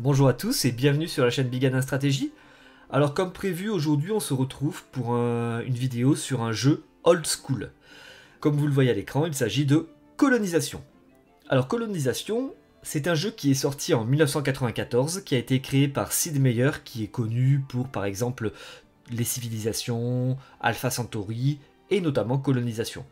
Bonjour à tous et bienvenue sur la chaîne Bigana Stratégie. Alors comme prévu aujourd'hui on se retrouve pour une vidéo sur un jeu old school. Comme vous le voyez à l'écran il s'agit de Colonisation. Alors Colonisation c'est un jeu qui est sorti en 1994 qui a été créé par Sid Meier qui est connu pour par exemple les civilisations, Alpha Centauri et notamment Colonisation.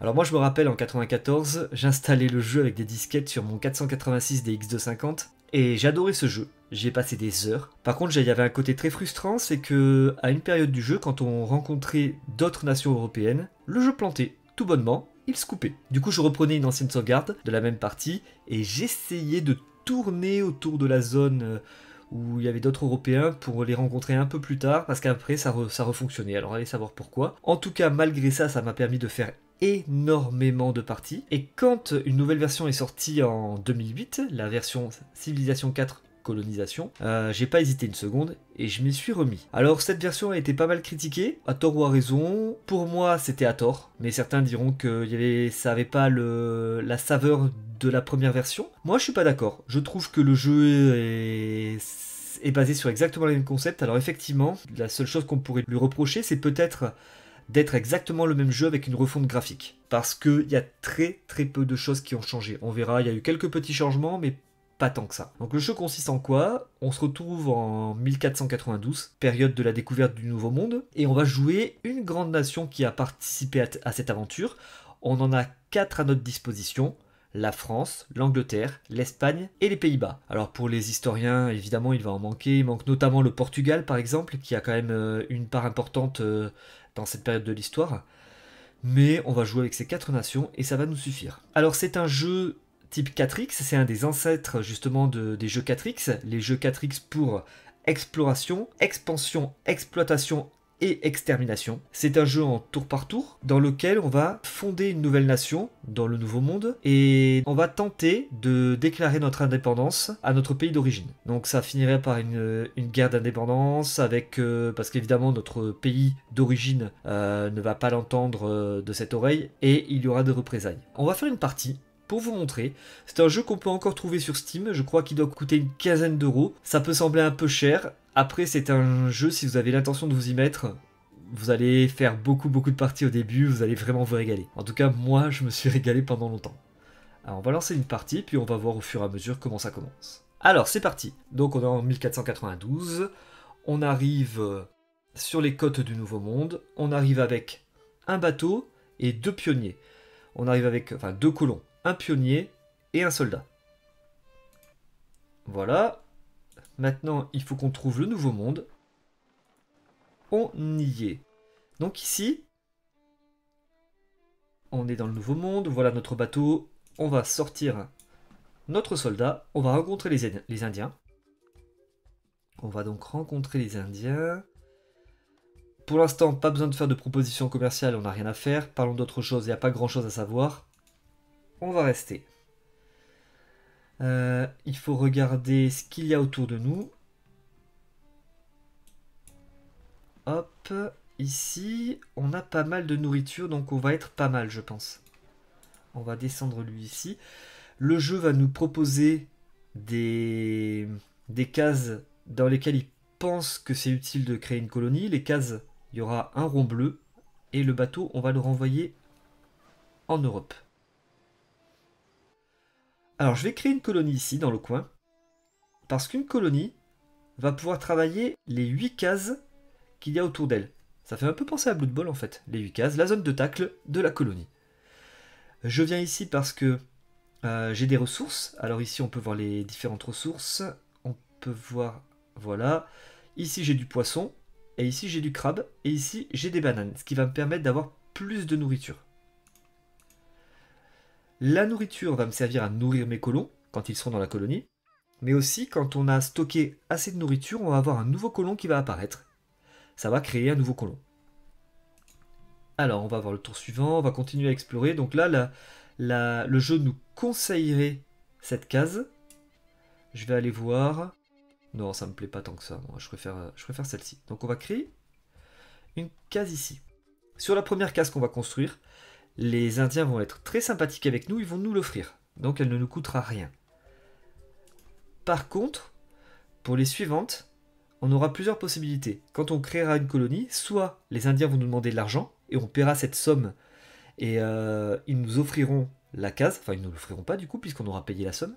Alors moi je me rappelle en 94, j'installais le jeu avec des disquettes sur mon 486 DX250 et j'adorais ce jeu. J'y ai passé des heures. Par contre, il y avait un côté très frustrant, c'est que à une période du jeu, quand on rencontrait d'autres nations européennes, le jeu plantait, tout bonnement, il se coupait. Du coup, je reprenais une ancienne sauvegarde de la même partie et j'essayais de tourner autour de la zone euh, où il y avait d'autres Européens pour les rencontrer un peu plus tard parce qu'après ça, ça refonctionnait. Alors allez savoir pourquoi. En tout cas, malgré ça, ça m'a permis de faire énormément de parties. Et quand une nouvelle version est sortie en 2008, la version civilisation 4 colonisation, euh, j'ai pas hésité une seconde et je m'y suis remis. Alors cette version a été pas mal critiquée, à tort ou à raison. Pour moi, c'était à tort, mais certains diront que y avait, ça avait pas le, la saveur de la première version. Moi, je suis pas d'accord. Je trouve que le jeu est est basé sur exactement le même concept Alors effectivement, la seule chose qu'on pourrait lui reprocher, c'est peut-être d'être exactement le même jeu avec une refonte graphique. Parce qu'il y a très très peu de choses qui ont changé. On verra, il y a eu quelques petits changements, mais pas tant que ça. Donc le jeu consiste en quoi On se retrouve en 1492, période de la découverte du Nouveau Monde, et on va jouer une grande nation qui a participé à, cette aventure. On en a quatre à notre disposition la France, l'Angleterre, l'Espagne et les Pays-Bas. Alors pour les historiens, évidemment, il va en manquer. Il manque notamment le Portugal, par exemple, qui a quand même euh, une part importante euh, dans cette période de l'histoire. Mais on va jouer avec ces quatre nations et ça va nous suffire. Alors c'est un jeu type 4X, c'est un des ancêtres justement de, des jeux 4X. Les jeux 4X pour exploration, expansion, exploitation et extermination. C'est un jeu en tour par tour dans lequel on va fonder une nouvelle nation dans le nouveau monde et on va tenter de déclarer notre indépendance à notre pays d'origine. Donc ça finirait par une, guerre d'indépendance avec euh, parce qu'évidemment notre pays d'origine euh, ne va pas l'entendre euh, de cette oreille et il y aura des représailles. On va faire une partie pour vous montrer. C'est un jeu qu'on peut encore trouver sur Steam, je crois qu'il doit coûter une quinzaine d'euros. Ça peut sembler un peu cher, après, c'est un jeu, si vous avez l'intention de vous y mettre, vous allez faire beaucoup beaucoup de parties au début, vous allez vraiment vous régaler. En tout cas, moi, je me suis régalé pendant longtemps. Alors, on va lancer une partie, puis on va voir au fur et à mesure comment ça commence. Alors, c'est parti. Donc, on est en 1492. On arrive euh, sur les côtes du Nouveau Monde. On arrive avec un bateau et deux pionniers. On arrive avec, enfin, deux colons, un pionnier et un soldat. Voilà, Maintenant, il faut qu'on trouve le nouveau monde. On y est. Donc ici, on est dans le nouveau monde, voilà notre bateau. On va sortir notre soldat, on va rencontrer les, Indiens. On va donc rencontrer les Indiens. Pour l'instant, pas besoin de faire de propositions commerciales, on n'a rien à faire. Parlons d'autre chose, il n'y a pas grand chose à savoir. On va rester. Euh, il faut regarder ce qu'il y a autour de nous. Hop, ici, on a pas mal de nourriture, donc on va être pas mal, je pense. On va descendre lui ici. Le jeu va nous proposer des, des cases dans lesquelles il pense que c'est utile de créer une colonie. Les cases, il y aura un rond bleu, et le bateau, on va le renvoyer en Europe. Alors, je vais créer une colonie ici, dans le coin. Parce qu'une colonie va pouvoir travailler les 8 cases qu'il y a autour d'elle. Ça fait un peu penser à Blood Bowl, en fait, les 8 cases, la zone de tacle de la colonie. Je viens ici parce que euh, j'ai des ressources. Alors ici, on peut voir les différentes ressources. On peut voir, voilà. Ici, j'ai du poisson. Et ici, j'ai du crabe. Et ici, j'ai des bananes. Ce qui va me permettre d'avoir plus de nourriture. La nourriture va me servir à nourrir mes colons quand ils seront dans la colonie, mais aussi quand on a stocké assez de nourriture, on va avoir un nouveau colon qui va apparaître. Ça va créer un nouveau colon. Alors, on va voir le tour suivant, on va continuer à explorer. Donc là, le jeu nous conseillerait cette case. Je vais aller voir. Non, ça me plaît pas tant que ça. je euh, je préfère celle-ci. Donc on va créer une case ici. Sur la première case qu'on va construire, les Indiens vont être très sympathiques avec nous, ils vont nous l'offrir. Donc elle ne nous coûtera rien. Par contre, pour les suivantes, on aura plusieurs possibilités. Quand on créera une colonie, soit les Indiens vont nous demander de l'argent et on paiera cette somme et euh, ils nous offriront la case, enfin ils ne nous l'offriront pas du coup puisqu'on aura payé la somme.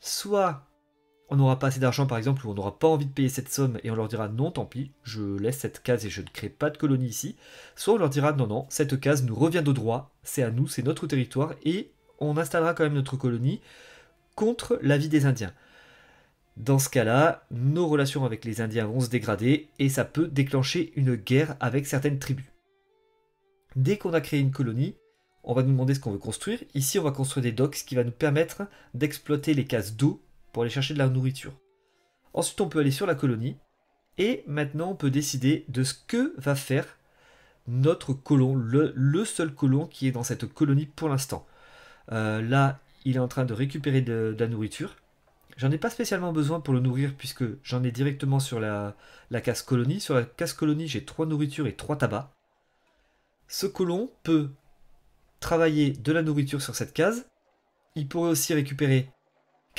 Soit on n'aura pas assez d'argent par exemple, ou on n'aura pas envie de payer cette somme et on leur dira non, tant pis, je laisse cette case et je ne crée pas de colonie ici, soit on leur dira non, non, cette case nous revient de droit, c'est à nous, c'est notre territoire et on installera quand même notre colonie contre l'avis des Indiens. Dans ce cas-là, nos relations avec les Indiens vont se dégrader et ça peut déclencher une guerre avec certaines tribus. Dès qu'on a créé une colonie, on va nous demander ce qu'on veut construire. Ici, on va construire des docks, qui va nous permettre d'exploiter les cases d'eau pour aller chercher de la nourriture. Ensuite, on peut aller sur la colonie et maintenant on peut décider de ce que va faire notre colon, le, seul colon qui est dans cette colonie pour l'instant. Euh, là, il est en train de récupérer de, la nourriture. J'en ai pas spécialement besoin pour le nourrir puisque j'en ai directement sur la, la case colonie. Sur la case colonie, j'ai trois nourritures et trois tabacs. Ce colon peut travailler de la nourriture sur cette case. Il pourrait aussi récupérer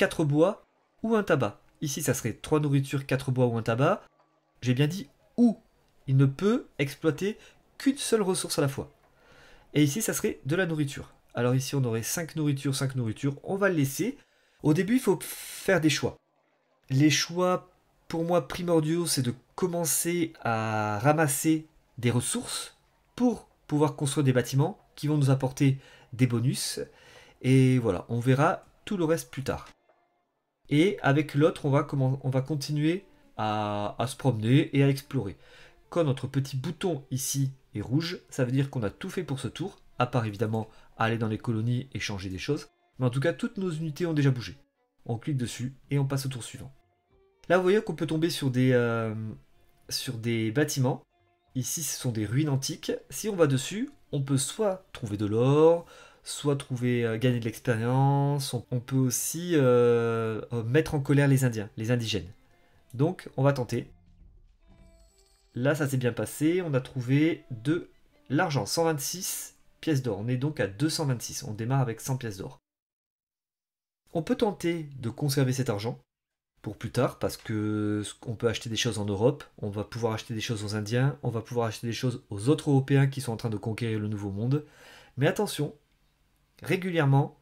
quatre bois ou un tabac. Ici, ça serait trois nourritures, quatre bois ou un tabac. J'ai bien dit ou. Il ne peut exploiter qu'une seule ressource à la fois. Et ici, ça serait de la nourriture. Alors ici, on aurait cinq nourritures, cinq nourritures. On va le laisser. Au début, il faut faire des choix. Les choix, pour moi, primordiaux, c'est de commencer à ramasser des ressources pour pouvoir construire des bâtiments qui vont nous apporter des bonus. Et voilà, on verra tout le reste plus tard. Et avec l'autre, on, va on va continuer à, se promener et à explorer. Quand notre petit bouton ici est rouge, ça veut dire qu'on a tout fait pour ce tour, à part évidemment aller dans les colonies et changer des choses. Mais en tout cas, toutes nos unités ont déjà bougé. On clique dessus et on passe au tour suivant. Là, vous voyez qu'on peut tomber sur des euh, bâtiments. Ici, ce sont des ruines antiques. Si on va dessus, on peut soit trouver de l'or, soit trouver, euh, gagner de l'expérience. On, peut aussi euh, euh, mettre en colère les Indiens, les indigènes. Donc on va tenter. Là ça s'est bien passé, on a trouvé de l'argent, 126 pièces d'or. On est donc à 226, on démarre avec 100 pièces d'or. On peut tenter de conserver cet argent pour plus tard parce que on peut acheter des choses en Europe, on va pouvoir acheter des choses aux Indiens, on va pouvoir acheter des choses aux autres Européens qui sont en train de conquérir le Nouveau Monde. Mais attention, régulièrement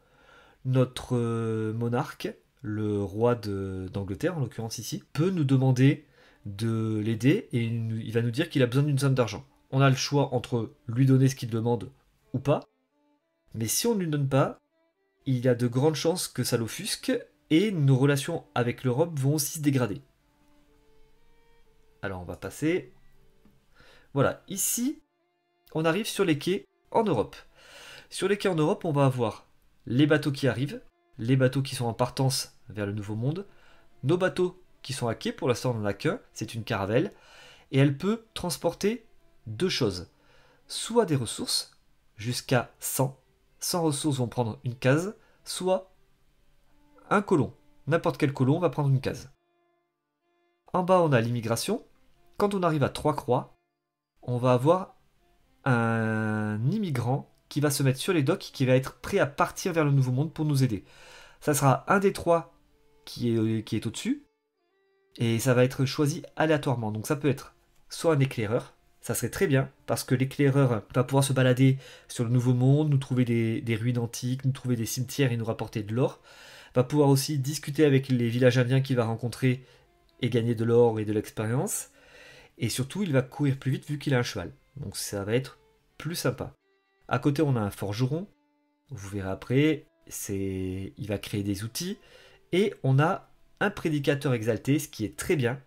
notre euh, monarque, le roi d'Angleterre en l'occurrence ici, peut nous demander de l'aider et il, il va nous dire qu'il a besoin d'une somme d'argent. On a le choix entre lui donner ce qu'il demande ou pas, mais si on ne lui donne pas, il y a de grandes chances que ça l'offusque et nos relations avec l'Europe vont aussi se dégrader. Alors on va passer. Voilà, ici, on arrive sur les quais en Europe. Sur les quais en Europe, on va avoir les bateaux qui arrivent, les bateaux qui sont en partance vers le Nouveau Monde, nos bateaux qui sont à quai, pour l'instant on n'en a qu'un, c'est une caravelle, et elle peut transporter deux choses. Soit des ressources, jusqu'à 100, 100 ressources vont prendre une case, soit un colon, n'importe quel colon va prendre une case. En bas on a l'immigration, quand on arrive à Trois Croix, on va avoir un immigrant qui va se mettre sur les docks, qui va être prêt à partir vers le Nouveau Monde pour nous aider. Ça sera un des trois euh, qui est, au-dessus, et ça va être choisi aléatoirement. Donc ça peut être soit un éclaireur, ça serait très bien, parce que l'éclaireur va pouvoir se balader sur le Nouveau Monde, nous trouver des, des ruines antiques, nous trouver des cimetières et nous rapporter de l'or, va pouvoir aussi discuter avec les villages indiens qu'il va rencontrer et gagner de l'or et de l'expérience, et surtout il va courir plus vite vu qu'il a un cheval. Donc ça va être plus sympa. À côté, on a un forgeron. Vous verrez après, c'est il va créer des outils et on a un prédicateur exalté, ce qui est très bien.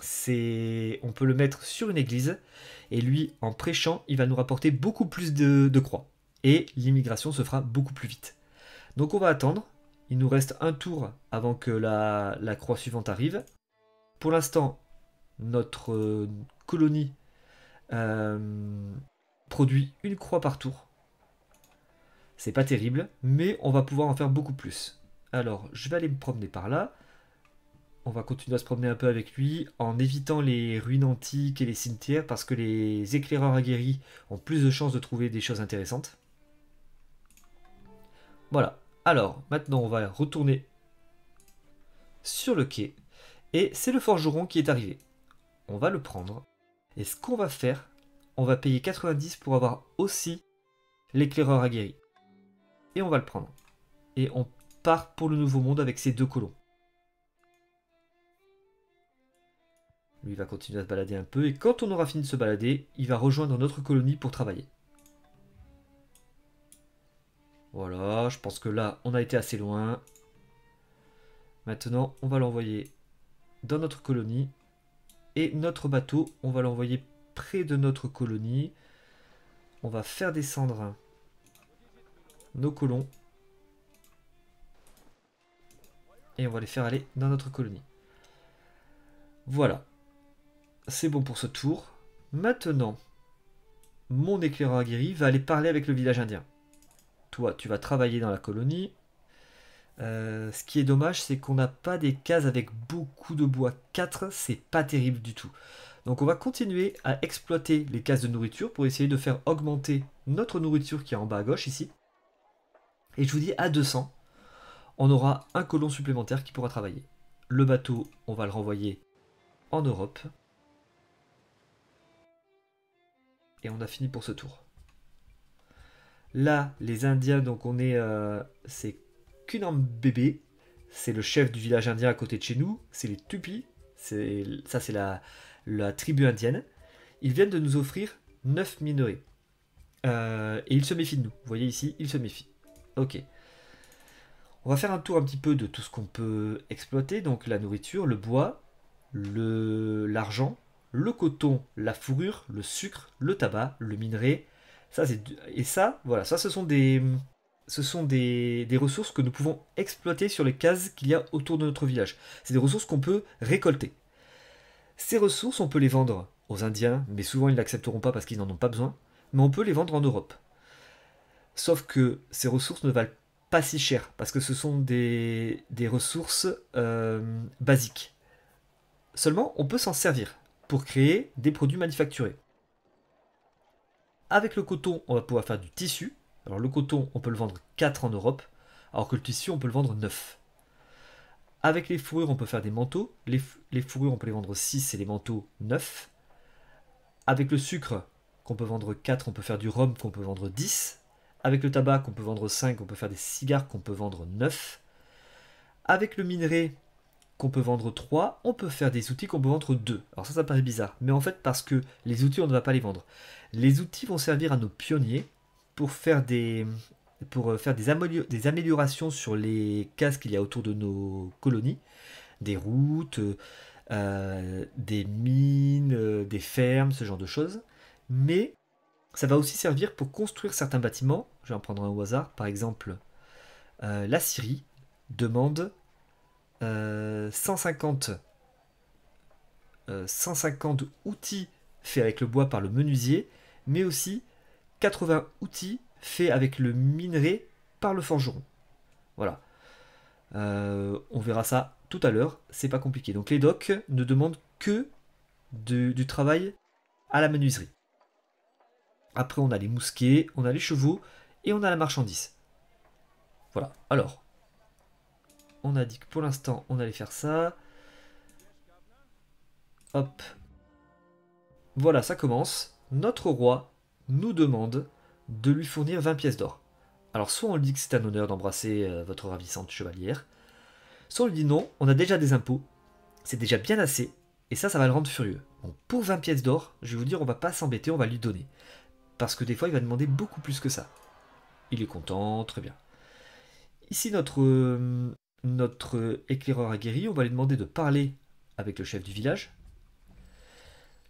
C'est on peut le mettre sur une église et lui en prêchant, il va nous rapporter beaucoup plus de, croix et l'immigration se fera beaucoup plus vite. Donc on va attendre. Il nous reste un tour avant que la, croix suivante arrive. Pour l'instant, notre euh, colonie euh, produit une croix par tour. C'est pas terrible, mais on va pouvoir en faire beaucoup plus. Alors, je vais aller me promener par là. On va continuer à se promener un peu avec lui en évitant les ruines antiques et les cimetières parce que les éclaireurs aguerris ont plus de chances de trouver des choses intéressantes. Voilà. Alors, maintenant, on va retourner sur le quai. Et c'est le forgeron qui est arrivé. On va le prendre. Et ce qu'on va faire, on va payer 90 pour avoir aussi l'éclaireur aguerri. Et on va le prendre. Et on part pour le nouveau monde avec ces deux colons. Lui va continuer à se balader un peu, et quand on aura fini de se balader, il va rejoindre notre colonie pour travailler. Voilà, je pense que là, on a été assez loin. Maintenant, on va l'envoyer dans notre colonie. Et notre bateau, on va l'envoyer près de notre colonie. On va faire descendre nos colons. Et on va les faire aller dans notre colonie. Voilà. C'est bon pour ce tour. Maintenant, mon éclaireur aguerri va aller parler avec le village indien. Toi, tu vas travailler dans la colonie. Euh, ce qui est dommage, c'est qu'on n'a pas des cases avec beaucoup de bois. 4, c'est pas terrible du tout. Donc on va continuer à exploiter les cases de nourriture pour essayer de faire augmenter notre nourriture qui est en bas à gauche ici. Et je vous dis à 200, on aura un colon supplémentaire qui pourra travailler. Le bateau, on va le renvoyer en Europe. Et on a fini pour ce tour. Là, les Indiens, donc on est... Euh, c'est Kunam Bébé, c'est le chef du village indien à côté de chez nous, c'est les Tupis, ça c'est la, la tribu indienne, ils viennent de nous offrir 9 minerais. Euh, et ils se méfient de nous. Vous voyez ici, ils se méfient. Ok. On va faire un tour un petit peu de tout ce qu'on peut exploiter. Donc la nourriture, le bois, l'argent, le, coton, la fourrure, le sucre, le tabac, le minerai. Ça, et ça, voilà, ça ce sont des, ce sont des, des, ressources que nous pouvons exploiter sur les cases qu'il y a autour de notre village. C'est des ressources qu'on peut récolter. Ces ressources, on peut les vendre aux Indiens, mais souvent ils n'accepteront l'accepteront pas parce qu'ils n'en ont pas besoin, mais on peut les vendre en Europe. Sauf que ces ressources ne valent pas si cher, parce que ce sont des, ressources euh, basiques. Seulement, on peut s'en servir pour créer des produits manufacturés. Avec le coton, on va pouvoir faire du tissu. Alors le coton, on peut le vendre 4 en Europe, alors que le tissu, on peut le vendre 9. Avec les fourrures, on peut faire des manteaux. Les, fourrures, on peut les vendre 6 et les manteaux 9. Avec le sucre, qu'on peut vendre 4, on peut faire du rhum qu'on peut vendre 10. Avec le tabac, qu'on peut vendre 5, on peut faire des cigares qu'on peut vendre 9. Avec le minerai, qu'on peut vendre 3, on peut faire des outils qu'on peut vendre 2. Alors ça, ça paraît bizarre, mais en fait parce que les outils, on ne va pas les vendre. Les outils vont servir à nos pionniers pour faire des, pour euh, faire des, des améliorations sur les cases qu'il y a autour de nos colonies, des routes, euh, des mines, euh, des fermes, ce genre de choses. Mais ça va aussi servir pour construire certains bâtiments. Je vais en prendre un au hasard. Par exemple, la Syrie demande 150, 150 outils faits avec le bois par le menuisier, mais aussi 80 outils fait avec le minerai par le forgeron. Voilà. Euh, on verra ça tout à l'heure, c'est pas compliqué. Donc les docks ne demandent que du travail à la menuiserie. Après on a les mousquets, on a les chevaux et on a la marchandise. Voilà, alors. On a dit que pour l'instant on allait faire ça. Hop. Voilà, ça commence. Notre roi nous demande de lui fournir 20 pièces d'or. Alors soit on lui dit que c'est un honneur d'embrasser euh, votre ravissante chevalière, soit on lui dit non, on a déjà des impôts, c'est déjà bien assez, et ça, ça va le rendre furieux. Bon, pour 20 pièces d'or, je vais vous dire, on va pas s'embêter, on va lui donner. Parce que des fois, il va demander beaucoup plus que ça. Il est content, très bien. Ici, notre, euh, notre éclaireur aguerri, on va lui demander de parler avec le chef du village,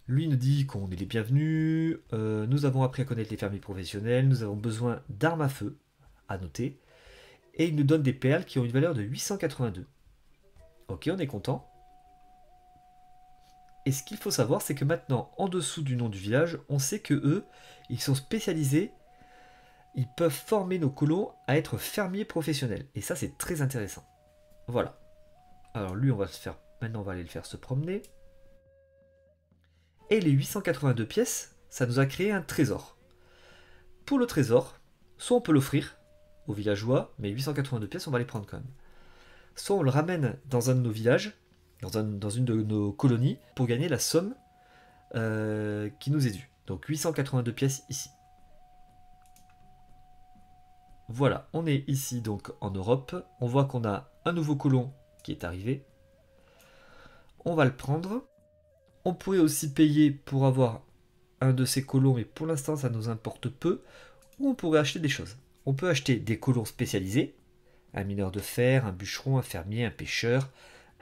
lui nous dit qu'on est les bienvenus, euh, nous avons appris à connaître les fermiers professionnels, nous avons besoin d'armes à feu, à noter, et il nous donne des perles qui ont une valeur de 882. Ok, on est content. Et ce qu'il faut savoir, c'est que maintenant, en dessous du nom du village, on sait que eux, ils sont spécialisés, ils peuvent former nos colons à être fermiers professionnels. Et ça, c'est très intéressant. Voilà. Alors lui, on va se faire... Maintenant, on va aller le faire se promener et les 882 pièces, ça nous a créé un trésor. Pour le trésor, soit on peut l'offrir aux villageois, mais 882 pièces, on va les prendre quand même. Soit on le ramène dans un de nos villages, dans, une de nos colonies, pour gagner la somme euh, qui nous est due. Donc 882 pièces ici. Voilà, on est ici donc en Europe. On voit qu'on a un nouveau colon qui est arrivé. On va le prendre. On pourrait aussi payer pour avoir un de ces colons, mais pour l'instant ça nous importe peu, ou on pourrait acheter des choses. On peut acheter des colons spécialisés, un mineur de fer, un bûcheron, un fermier, un pêcheur,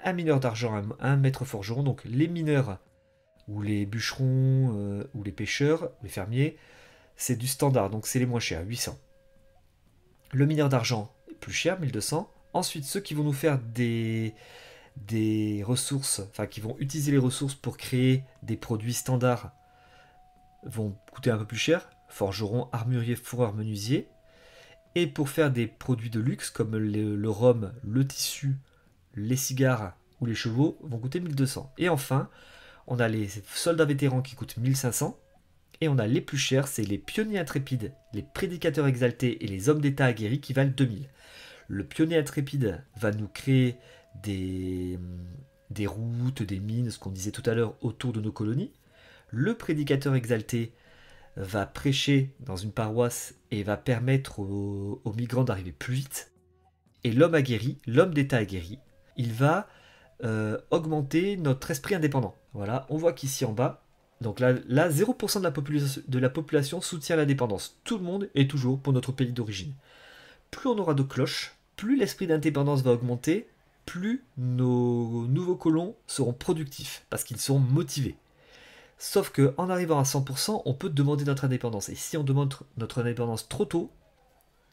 un mineur d'argent, un, maître forgeron, donc les mineurs ou les bûcherons euh, ou les pêcheurs, les fermiers, c'est du standard, donc c'est les moins chers, 800. Le mineur d'argent est plus cher, 1200. Ensuite, ceux qui vont nous faire des, des ressources, enfin qui vont utiliser les ressources pour créer des produits standards, vont coûter un peu plus cher, forgerons, armuriers, fourreurs, menuisiers. Et pour faire des produits de luxe comme le, rhum, le tissu, les cigares ou les chevaux vont coûter 1200. Et enfin, on a les soldats vétérans qui coûtent 1500. Et on a les plus chers, c'est les pionniers intrépides, les prédicateurs exaltés et les hommes d'État aguerris qui valent 2000. Le pionnier intrépide va nous créer des, routes, des mines, ce qu'on disait tout à l'heure, autour de nos colonies. Le prédicateur exalté va prêcher dans une paroisse et va permettre aux, migrants d'arriver plus vite. Et l'homme aguerri, l'homme d'État aguerri, il va euh, augmenter notre esprit indépendant. Voilà, on voit qu'ici en bas, donc là, 0% de la, de la population soutient l'indépendance. Tout le monde est toujours pour notre pays d'origine. Plus on aura de cloches, plus l'esprit d'indépendance va augmenter plus nos nouveaux colons seront productifs, parce qu'ils seront motivés. Sauf que, en arrivant à 100%, on peut demander notre indépendance. Et si on demande notre indépendance trop tôt,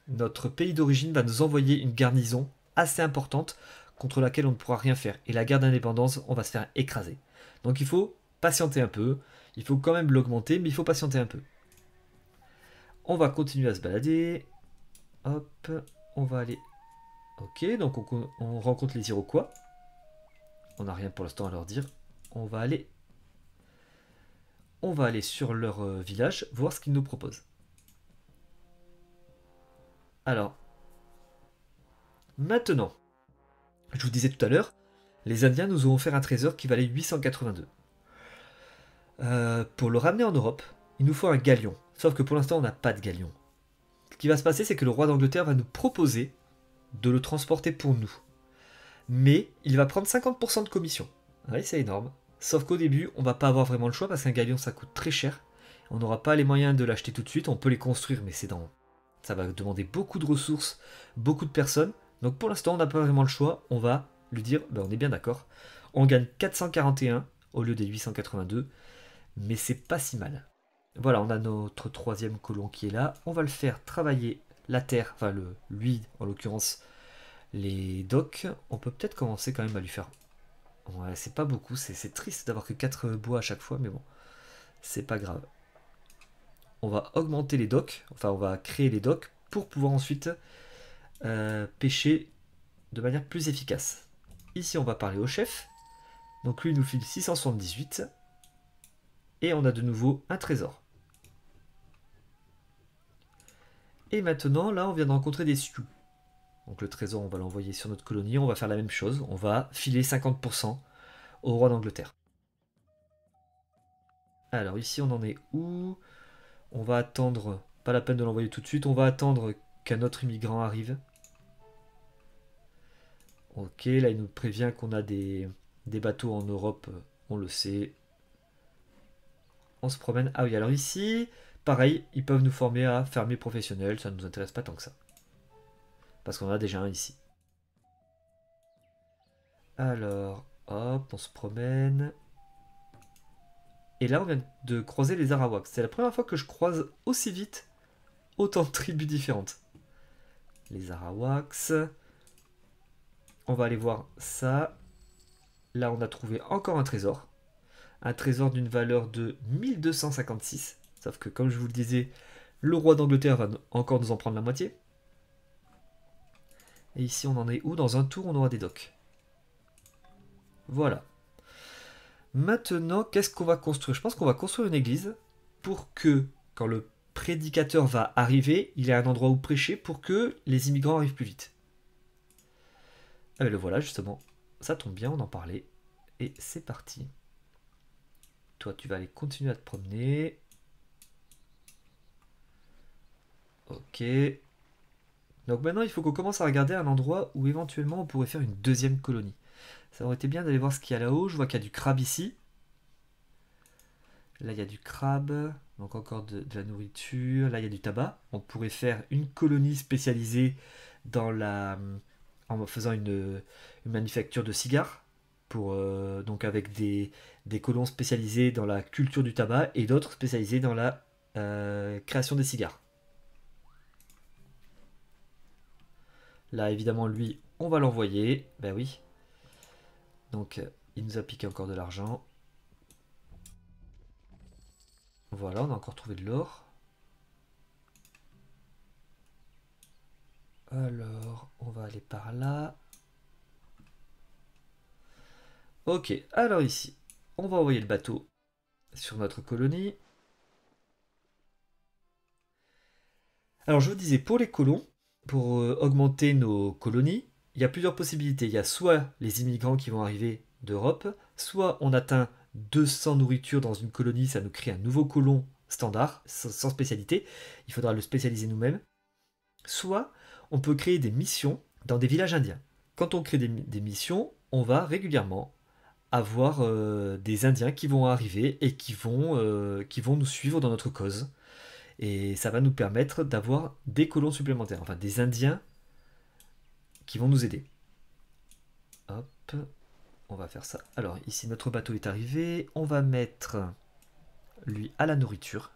notre pays d'origine va nous envoyer une garnison assez importante contre laquelle on ne pourra rien faire. Et la guerre d'indépendance, on va se faire écraser. Donc il faut patienter un peu. Il faut quand même l'augmenter, mais il faut patienter un peu. On va continuer à se balader. Hop, on va aller Ok, donc on, rencontre les Iroquois. On n'a rien pour l'instant à leur dire. On va aller, on va aller sur leur euh, village, voir ce qu'ils nous proposent. Alors, maintenant, je vous disais tout à l'heure, les Indiens nous ont offert un trésor qui valait 882. Euh, pour le ramener en Europe, il nous faut un galion. Sauf que pour l'instant, on n'a pas de galion. Ce qui va se passer, c'est que le roi d'Angleterre va nous proposer de le transporter pour nous. Mais il va prendre 50% de commission. Oui, c'est énorme. Sauf qu'au début, on va pas avoir vraiment le choix parce qu'un galion ça coûte très cher. On n'aura pas les moyens de l'acheter tout de suite. On peut les construire, mais c'est dans. Ça va demander beaucoup de ressources, beaucoup de personnes. Donc pour l'instant, on n'a pas vraiment le choix. On va lui dire ben, on est bien d'accord. On gagne 441 au lieu des 882. Mais c'est pas si mal. Voilà, on a notre troisième colon qui est là. On va le faire travailler la terre, enfin le, lui en l'occurrence, les docks, on peut peut-être commencer quand même à lui faire. Ouais, c'est pas beaucoup, c'est triste d'avoir que 4 bois à chaque fois, mais bon, c'est pas grave. On va augmenter les docks, enfin on va créer les docks pour pouvoir ensuite euh, pêcher de manière plus efficace. Ici, on va parler au chef. Donc lui, nous file 678. Et on a de nouveau un trésor. Et maintenant, là, on vient de rencontrer des Sioux. Donc le trésor, on va l'envoyer sur notre colonie. On va faire la même chose. On va filer 50% au roi d'Angleterre. Alors ici, on en est où On va attendre... Pas la peine de l'envoyer tout de suite. On va attendre qu'un autre immigrant arrive. Ok, là, il nous prévient qu'on a des, des bateaux en Europe. On le sait. On se promène. Ah oui, alors ici... Pareil, ils peuvent nous former à fermier professionnel, ça ne nous intéresse pas tant que ça. Parce qu'on en a déjà un ici. Alors, hop, on se promène. Et là, on vient de croiser les Arawaks. C'est la première fois que je croise aussi vite autant de tribus différentes. Les Arawaks. On va aller voir ça. Là, on a trouvé encore un trésor. Un trésor d'une valeur de 1256. Sauf que, comme je vous le disais, le roi d'Angleterre va encore nous en prendre la moitié. Et ici, on en est où Dans un tour, on aura des docks. Voilà. Maintenant, qu'est-ce qu'on va construire Je pense qu'on va construire une église pour que, quand le prédicateur va arriver, il ait un endroit où prêcher pour que les immigrants arrivent plus vite. Ah, mais ben le voilà, justement. Ça tombe bien, on en parlait. Et c'est parti. Toi, tu vas aller continuer à te promener. Ok. Donc maintenant, il faut qu'on commence à regarder un endroit où éventuellement on pourrait faire une deuxième colonie. Ça aurait été bien d'aller voir ce qu'il y a là-haut. Je vois qu'il y a du crabe ici. Là, il y a du crabe. Donc encore de, la nourriture. Là, il y a du tabac. On pourrait faire une colonie spécialisée dans la, en faisant une, manufacture de cigares. Pour, euh, donc avec des, colons spécialisés dans la culture du tabac et d'autres spécialisés dans la euh, création des cigares. Là, évidemment, lui, on va l'envoyer. Ben oui. Donc, euh, il nous a piqué encore de l'argent. Voilà, on a encore trouvé de l'or. Alors, on va aller par là. Ok, alors ici, on va envoyer le bateau sur notre colonie. Alors je vous disais, pour les colons, pour euh, augmenter nos colonies, il y a plusieurs possibilités. Il y a soit les immigrants qui vont arriver d'Europe, soit on atteint 200 nourritures dans une colonie, ça nous crée un nouveau colon standard, sans spécialité, il faudra le spécialiser nous-mêmes. Soit on peut créer des missions dans des villages indiens. Quand on crée des, missions, on va régulièrement avoir euh, des Indiens qui vont arriver et qui vont euh, nous suivre dans notre cause. Et ça va nous permettre d'avoir des colons supplémentaires, enfin des Indiens qui vont nous aider. Hop, on va faire ça. Alors ici, notre bateau est arrivé. On va mettre lui à la nourriture.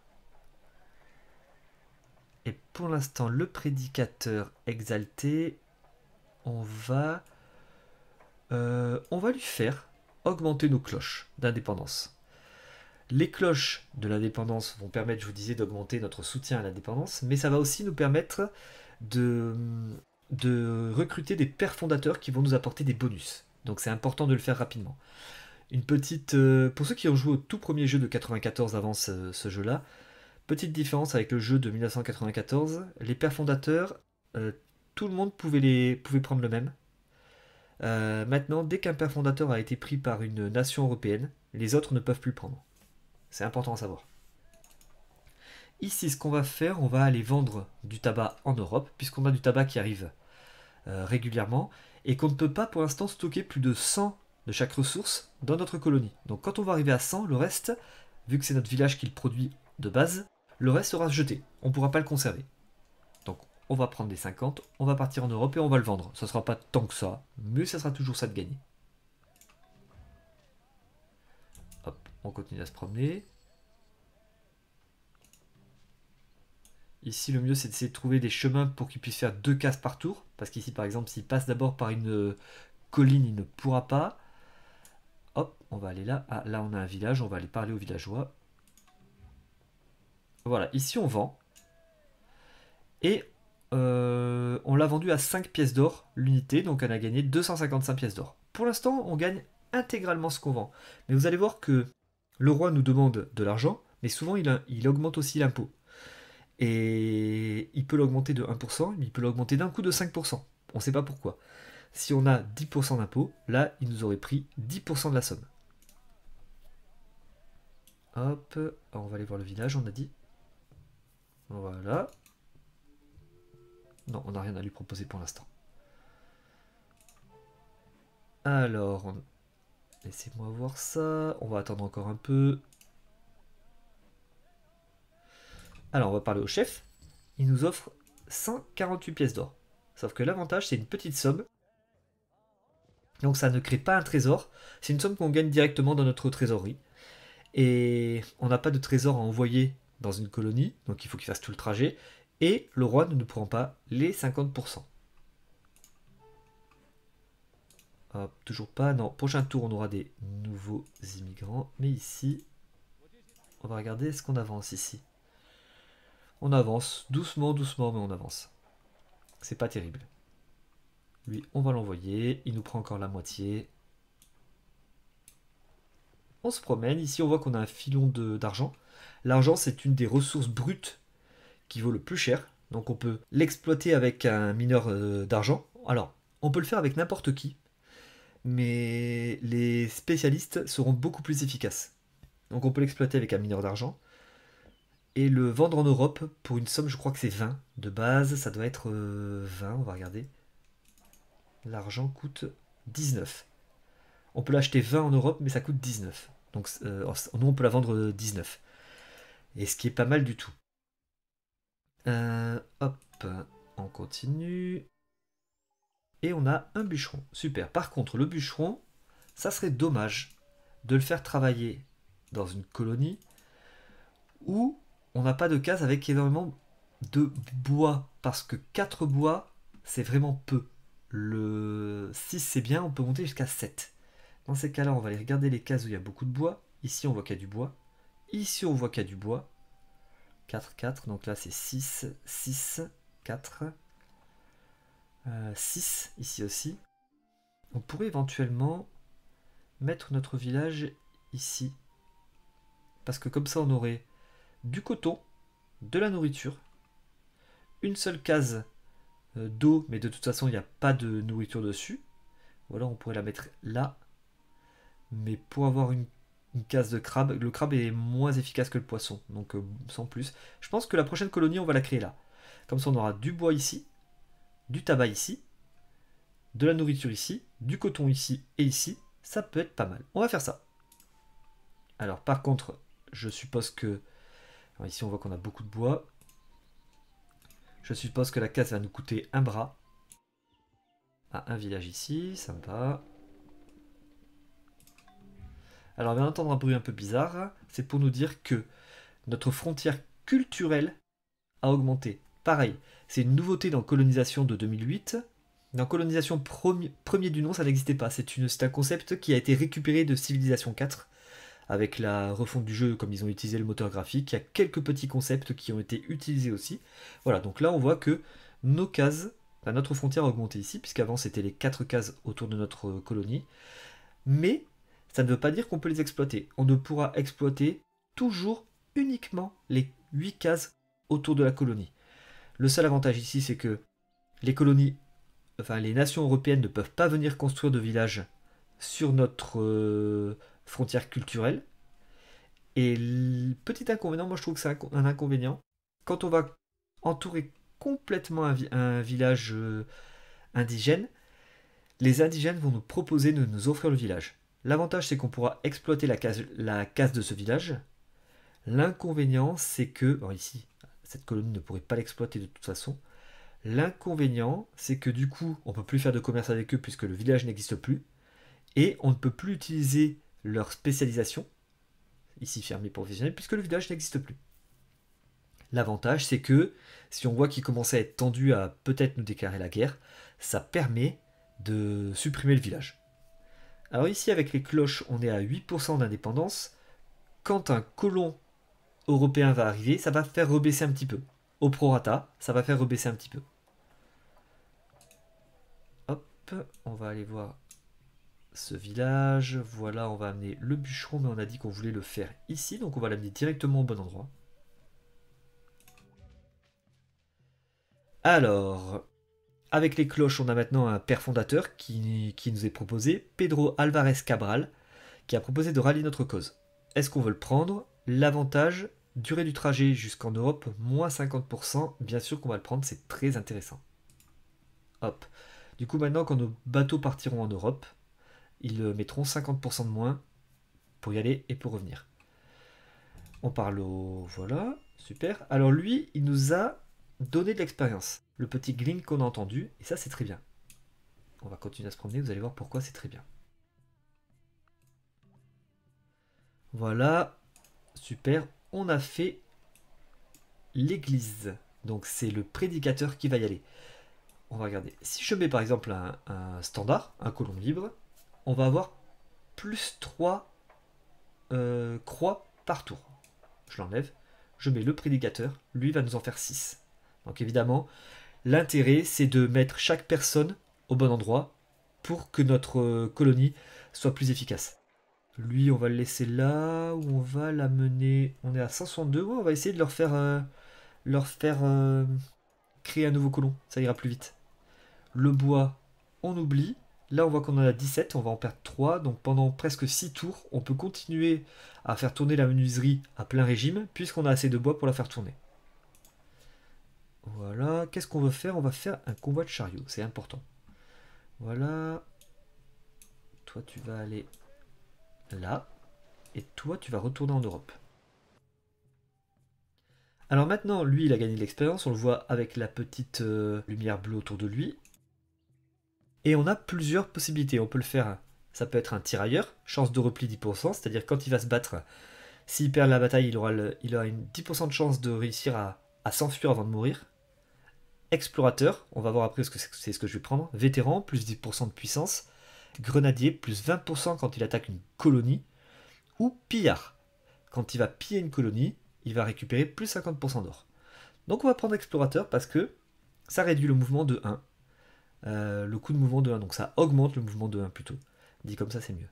Et pour l'instant, le prédicateur exalté, on va, euh, on va lui faire augmenter nos cloches d'indépendance. Les cloches de l'indépendance vont permettre, je vous disais, d'augmenter notre soutien à l'indépendance, mais ça va aussi nous permettre de, recruter des pères fondateurs qui vont nous apporter des bonus. Donc c'est important de le faire rapidement. Une petite. Euh, pour ceux qui ont joué au tout premier jeu de 1994 avant ce, jeu-là, petite différence avec le jeu de 1994, les pères fondateurs, euh, tout le monde pouvait, les, pouvait prendre le même. Euh, maintenant, dès qu'un père fondateur a été pris par une nation européenne, les autres ne peuvent plus prendre. C'est important à savoir. Ici, ce qu'on va faire, on va aller vendre du tabac en Europe, puisqu'on a du tabac qui arrive euh, régulièrement, et qu'on ne peut pas pour l'instant stocker plus de 100 de chaque ressource dans notre colonie. Donc quand on va arriver à 100, le reste, vu que c'est notre village qui le produit de base, le reste sera jeté, on ne pourra pas le conserver. Donc on va prendre des 50, on va partir en Europe et on va le vendre. Ce ne sera pas tant que ça, mais ça sera toujours ça de gagner. On continue à se promener. Ici, le mieux, c'est d'essayer de trouver des chemins pour qu'il puisse faire deux cases par tour. Parce qu'ici, par exemple, s'il passe d'abord par une euh, colline, il ne pourra pas. Hop, on va aller là. Ah, là, on a un village. On va aller parler aux villageois. Voilà, ici, on vend. Et euh, on l'a vendu à 5 pièces d'or l'unité. Donc, on a gagné 255 pièces d'or. Pour l'instant, on gagne intégralement ce qu'on vend. Mais vous allez voir que le roi nous demande de l'argent, mais souvent il, augmente aussi l'impôt. Et il peut l'augmenter de 1%, mais il peut l'augmenter d'un coup de 5%. On ne sait pas pourquoi. Si on a 10% d'impôt, là, il nous aurait pris 10% de la somme. Hop, on va aller voir le village, on a dit. Voilà. Non, on n'a rien à lui proposer pour l'instant. Alors, Laissez-moi voir ça. On va attendre encore un peu. Alors, on va parler au chef. Il nous offre 148 pièces d'or. Sauf que l'avantage, c'est une petite somme. Donc ça ne crée pas un trésor. C'est une somme qu'on gagne directement dans notre trésorerie. Et on n'a pas de trésor à envoyer dans une colonie. Donc il faut qu'il fasse tout le trajet. Et le roi ne nous prend pas les 50%. Ah, toujours pas. Non, prochain tour, on aura des nouveaux immigrants. Mais ici, on va regarder ce qu'on avance ici. On avance doucement, doucement, mais on avance. C'est pas terrible. Lui, on va l'envoyer. Il nous prend encore la moitié. On se promène. Ici, on voit qu'on a un filon d'argent. L'argent, c'est une des ressources brutes qui vaut le plus cher. Donc, on peut l'exploiter avec un mineur euh, d'argent. Alors, on peut le faire avec n'importe qui mais les spécialistes seront beaucoup plus efficaces. Donc on peut l'exploiter avec un mineur d'argent et le vendre en Europe pour une somme, je crois que c'est 20. De base, ça doit être 20, euh, on va regarder. L'argent coûte 19. On peut l'acheter 20 en Europe, mais ça coûte 19. Donc euh, nous, on peut la vendre 19. Et ce qui est pas mal du tout. Euh, hop, on continue et on a un bûcheron. Super. Par contre, le bûcheron, ça serait dommage de le faire travailler dans une colonie où on n'a pas de case avec énormément de bois. Parce que 4 bois, c'est vraiment peu. Le 6, c'est bien, on peut monter jusqu'à 7. Dans ces cas-là, on va aller regarder les cases où il y a beaucoup de bois. Ici, on voit qu'il y a du bois. Ici, on voit qu'il y a du bois. 4, 4. Donc là, c'est 6, 6, 4. 6 euh, ici aussi. On pourrait éventuellement mettre notre village ici. Parce que comme ça, on aurait du coton, de la nourriture, une seule case euh, d'eau, mais de toute façon, il n'y a pas de nourriture dessus. voilà on pourrait la mettre là. Mais pour avoir une, une, case de crabe, le crabe est moins efficace que le poisson. Donc, euh, sans plus. Je pense que la prochaine colonie, on va la créer là. Comme ça, on aura du bois ici, du tabac ici, de la nourriture ici, du coton ici et ici, ça peut être pas mal. On va faire ça. Alors par contre, je suppose que... ici on voit qu'on a beaucoup de bois. Je suppose que la case va nous coûter un bras. un village ici, va. Alors on va entendre un bruit un peu bizarre. C'est pour nous dire que notre frontière culturelle a augmenté. Pareil, c'est une nouveauté dans Colonisation de 2008. Dans Colonisation premier, du nom, ça n'existait pas. C'est un concept qui a été récupéré de Civilisation 4 avec la refonte du jeu, comme ils ont utilisé le moteur graphique. Il y a quelques petits concepts qui ont été utilisés aussi. Voilà, donc là on voit que nos cases, notre frontière a augmenté ici, puisqu'avant c'était les 4 cases autour de notre colonie. Mais ça ne veut pas dire qu'on peut les exploiter. On ne pourra exploiter toujours uniquement les 8 cases autour de la colonie. Le seul avantage ici, c'est que les colonies, enfin les nations européennes ne peuvent pas venir construire de villages sur notre euh, frontière culturelle. Et petit inconvénient, moi je trouve que c'est un inconvénient. Quand on va entourer complètement un, village euh, indigène, les indigènes vont nous proposer de nous offrir le village. L'avantage, c'est qu'on pourra exploiter la case, de ce village. L'inconvénient, c'est que, ici, cette colonne ne pourrait pas l'exploiter de toute façon. L'inconvénient, c'est que du coup, on ne peut plus faire de commerce avec eux puisque le village n'existe plus. Et on ne peut plus utiliser leur spécialisation, ici fermier professionnel, puisque le village n'existe plus. L'avantage, c'est que si on voit qu'ils commencent à être tendus à peut-être nous déclarer la guerre, ça permet de supprimer le village. Alors ici, avec les cloches, on est à 8% d'indépendance. Quand un colon européen va arriver, ça va faire rebaisser un petit peu. Au prorata, ça va faire rebaisser un petit peu. Hop, on va aller voir ce village. Voilà, on va amener le bûcheron, mais on a dit qu'on voulait le faire ici, donc on va l'amener directement au bon endroit. Alors, avec les cloches, on a maintenant un père fondateur qui, qui nous est proposé, Pedro Alvarez Cabral, qui a proposé de rallier notre cause. Est-ce qu'on veut le prendre L'avantage, Durée du trajet jusqu'en Europe, moins 50%, bien sûr qu'on va le prendre, c'est très intéressant. Hop. Du coup, maintenant, quand nos bateaux partiront en Europe, ils euh, mettront 50% de moins pour y aller et pour revenir. On parle au... Voilà, super. Alors lui, il nous a donné de l'expérience. Le petit gling qu'on a entendu, et ça, c'est très bien. On va continuer à se promener, vous allez voir pourquoi c'est très bien. Voilà, super, on a fait l'église. Donc c'est le prédicateur qui va y aller. On va regarder. Si je mets par exemple un, standard, un colon libre, on va avoir plus 3 euh, croix par tour. Je l'enlève. Je mets le prédicateur. Lui va nous en faire 6. Donc évidemment, l'intérêt c'est de mettre chaque personne au bon endroit pour que notre euh, colonie soit plus efficace. Lui, on va le laisser là, ou on va l'amener... On est à 502, on va essayer de leur faire, euh, leur faire euh, créer un nouveau colon, ça ira plus vite. Le bois, on oublie. Là, on voit qu'on en a 17, on va en perdre 3, donc pendant presque 6 tours, on peut continuer à faire tourner la menuiserie à plein régime, puisqu'on a assez de bois pour la faire tourner. Voilà, qu'est-ce qu'on veut faire On va faire un convoi de chariot, c'est important. Voilà. Toi, tu vas aller là, et toi, tu vas retourner en Europe. Alors maintenant, lui, il a gagné de l'expérience, on le voit avec la petite euh, lumière bleue autour de lui. Et on a plusieurs possibilités, on peut le faire. Ça peut être un tirailleur, chance de repli 10%, c'est-à-dire quand il va se battre, s'il perd la bataille, il aura, une 10% de chance de réussir à, s'enfuir avant de mourir. Explorateur, on va voir après ce que c'est ce que je vais prendre. Vétéran, plus 10% de puissance grenadier plus 20% quand il attaque une colonie, ou pillard. Quand il va piller une colonie, il va récupérer plus 50% d'or. Donc on va prendre explorateur parce que ça réduit le mouvement de 1, euh, le coût de mouvement de 1, donc ça augmente le mouvement de 1 plutôt. Dit comme ça c'est mieux.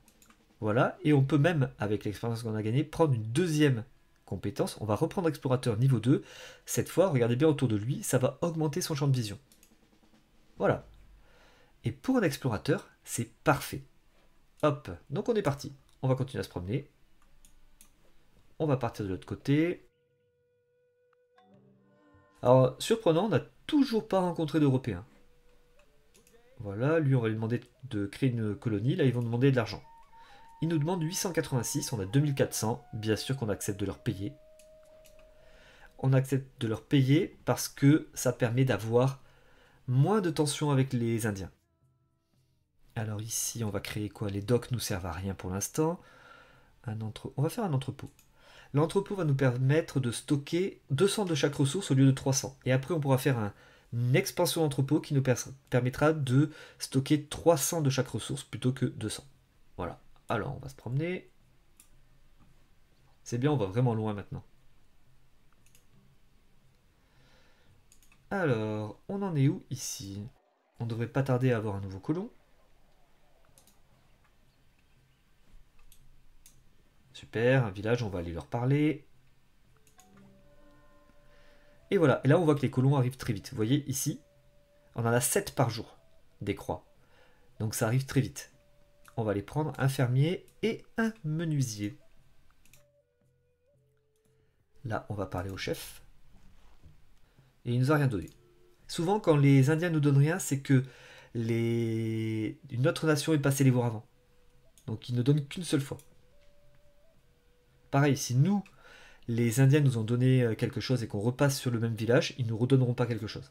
Voilà, et on peut même, avec l'expérience qu'on a gagnée, prendre une deuxième compétence. On va reprendre explorateur niveau 2. Cette fois, regardez bien autour de lui, ça va augmenter son champ de vision. Voilà. Et pour un explorateur, c'est parfait. Hop, donc on est parti. On va continuer à se promener. On va partir de l'autre côté. Alors, surprenant, on n'a toujours pas rencontré d'Européens. Voilà, lui, on va lui demander de créer une colonie. Là, ils vont demander de l'argent. Ils nous demandent 886, on a 2400. Bien sûr qu'on accepte de leur payer. On accepte de leur payer parce que ça permet d'avoir moins de tensions avec les Indiens. Alors ici, on va créer quoi Les docks nous servent à rien pour l'instant. On va faire un entrepôt. L'entrepôt va nous permettre de stocker 200 de chaque ressource au lieu de 300. Et après, on pourra faire une expansion d'entrepôt qui nous permettra de stocker 300 de chaque ressource plutôt que 200. Voilà. Alors, on va se promener. C'est bien, on va vraiment loin maintenant. Alors, on en est où ici On devrait pas tarder à avoir un nouveau colon. Super, un village, on va aller leur parler. Et voilà, et là on voit que les colons arrivent très vite. Vous voyez ici, on en a 7 par jour, des croix. Donc ça arrive très vite. On va les prendre un fermier et un menuisier. Là, on va parler au chef. Et il nous a rien donné. Souvent, quand les Indiens nous donnent rien, c'est que les... une autre nation est passée les voir avant. Donc ils ne donnent qu'une seule fois pareil, si nous, les Indiens nous ont donné euh, quelque chose et qu'on repasse sur le même village, ils nous redonneront pas quelque chose.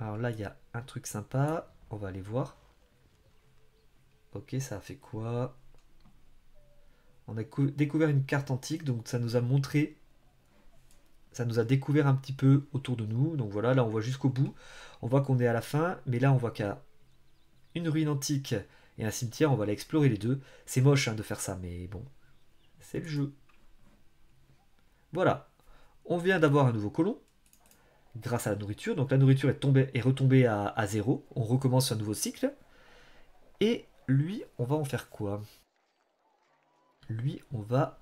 Alors là, il y a un truc sympa. On va aller voir. Ok, ça a fait quoi On a découvert une carte antique, donc ça nous a montré... Ça nous a découvert un petit peu autour de nous. Donc voilà, là on voit jusqu'au bout. On voit qu'on est à la fin, mais là on voit a une ruine antique et un cimetière, on va aller explorer les deux. C'est moche hein, de faire ça, mais bon, le jeu. Voilà, on vient d'avoir un nouveau colon grâce à la nourriture. Donc la nourriture est, tombée, retombée à, à zéro. On recommence un nouveau cycle. Et lui, on va en faire quoi Lui, on va,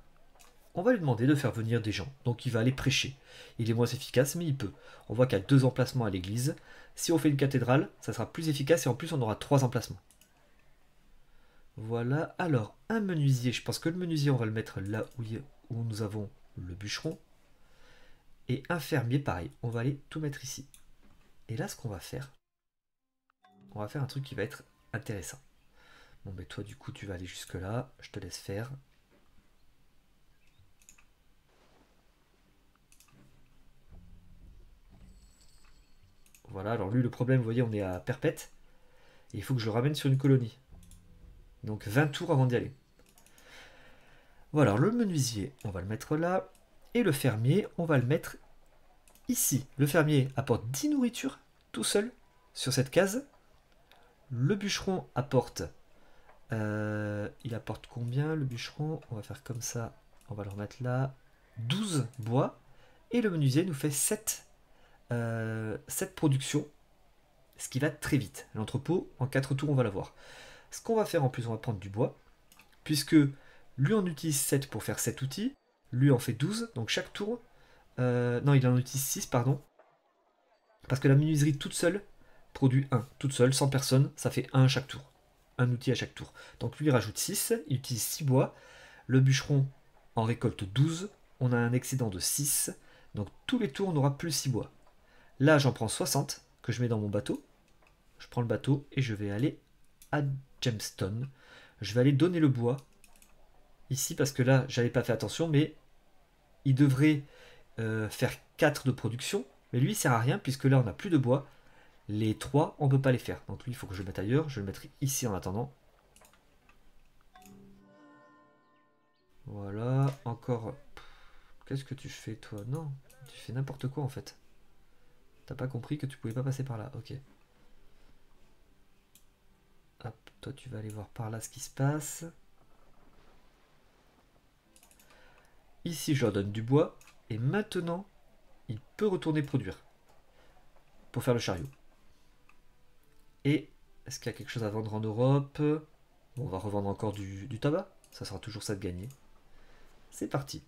on va lui demander de faire venir des gens. Donc il va aller prêcher. Il est moins efficace, mais il peut. On voit qu'il y a deux emplacements à l'église. Si on fait une cathédrale, ça sera plus efficace et en plus on aura trois emplacements. Voilà, alors un menuisier, je pense que le menuisier on va le mettre là où, nous avons le bûcheron. Et un fermier, pareil, on va aller tout mettre ici. Et là ce qu'on va faire, on va faire un truc qui va être intéressant. Bon mais toi du coup tu vas aller jusque là, je te laisse faire. Voilà, alors lui le problème, vous voyez, on est à perpète. il faut que je le ramène sur une colonie. Donc 20 tours avant d'y aller. Voilà, le menuisier, on va le mettre là. Et le fermier, on va le mettre ici. Le fermier apporte 10 nourritures tout seul sur cette case. Le bûcheron apporte... Euh, il apporte combien le bûcheron On va faire comme ça. On va le remettre là. 12 bois. Et le menuisier nous fait 7, euh, 7 productions. Ce qui va très vite. L'entrepôt, en 4 tours, on va l'avoir. Ce qu'on va faire en plus, on va prendre du bois, puisque lui on utilise 7 pour faire 7 outils, lui en fait 12, donc chaque tour... Euh, non, il en utilise 6, pardon. Parce que la menuiserie toute seule produit 1. Toute seule, sans personne, ça fait 1 à chaque tour. Un outil à chaque tour. Donc lui, il rajoute 6, il utilise 6 bois. Le bûcheron en récolte 12, on a un excédent de 6. Donc tous les tours, on n'aura plus 6 bois. Là, j'en prends 60 que je mets dans mon bateau. Je prends le bateau et je vais aller à je vais aller donner le bois ici parce que là, j'avais pas fait attention, mais il devrait euh, faire 4 de production. Mais lui, il sert à rien puisque là, on n'a plus de bois. Les 3, on peut pas les faire. Donc lui, il faut que je le mette ailleurs. Je vais le mettre ici en attendant. Voilà, encore... Qu'est-ce que tu fais, toi Non, tu fais n'importe quoi, en fait. T'as pas compris que tu pouvais pas passer par là, ok. Toi, tu vas aller voir par là ce qui se passe. Ici, je leur donne du bois. Et maintenant, il peut retourner produire. Pour faire le chariot. Et est-ce qu'il y a quelque chose à vendre en Europe On va revendre encore du, du tabac. Ça sera toujours ça de gagner. C'est parti.